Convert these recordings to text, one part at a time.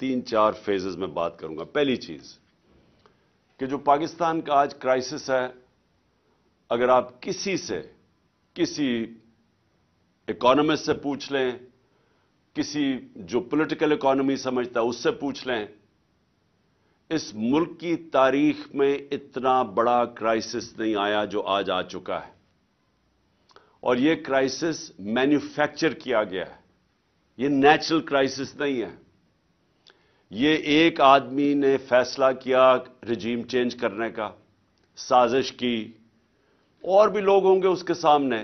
तीन चार फेजेस में बात करूंगा पहली चीज कि जो पाकिस्तान का आज क्राइसिस है अगर आप किसी से किसी इकोनॉमिस्ट से पूछ लें किसी जो पॉलिटिकल इकोनॉमी समझता है उससे पूछ लें इस मुल्क की तारीख में इतना बड़ा क्राइसिस नहीं आया जो आज आ चुका है और यह क्राइसिस मैन्युफैक्चर किया गया है यह नेचुरल क्राइसिस नहीं है ये एक आदमी ने फैसला किया रिजीम चेंज करने का साजिश की और भी लोग होंगे उसके सामने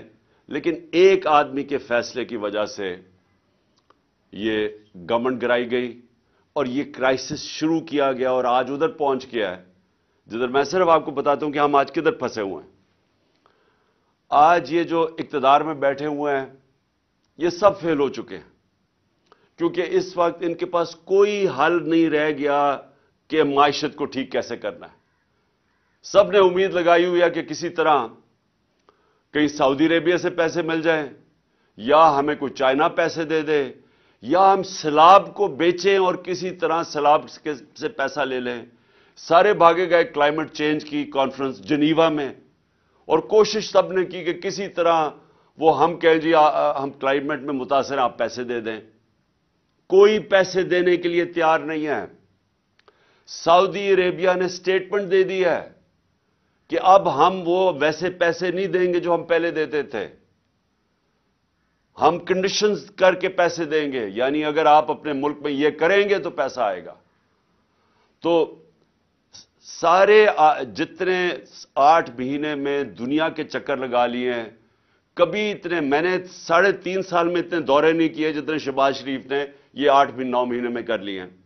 लेकिन एक आदमी के फैसले की वजह से ये गवर्नमेंट गिराई गई और ये क्राइसिस शुरू किया गया और आज उधर पहुंच गया है जिधर मैं सिर्फ आपको बताता हूं कि हम आज किधर फंसे हुए हैं आज ये जो इकतदार में बैठे हुए हैं ये सब फेल हो चुके हैं क्योंकि इस वक्त इनके पास कोई हल नहीं रह गया कि मायशत को ठीक कैसे करना है सब ने उम्मीद लगाई हुई है कि किसी तरह कहीं सऊदी अरेबिया से पैसे मिल जाएं या हमें कोई चाइना पैसे दे दे या हम सैलाब को बेचें और किसी तरह सैलाब से पैसा ले लें सारे भागे गए क्लाइमेट चेंज की कॉन्फ्रेंस जनीवा में और कोशिश सब ने की कि किसी तरह वो हम कहें जी आ, आ, हम क्लाइमेट में मुतासर आप पैसे दे दें कोई पैसे देने के लिए तैयार नहीं है सऊदी अरेबिया ने स्टेटमेंट दे दी है कि अब हम वो वैसे पैसे नहीं देंगे जो हम पहले देते थे हम कंडीशंस करके पैसे देंगे यानी अगर आप अपने मुल्क में ये करेंगे तो पैसा आएगा तो सारे जितने आठ महीने में दुनिया के चक्कर लगा लिए हैं कभी इतने मैंने साढ़े तीन साल में इतने दौरे नहीं किए जितने शहबाज शरीफ ने ये आठ महीने नौ महीने में कर लिए हैं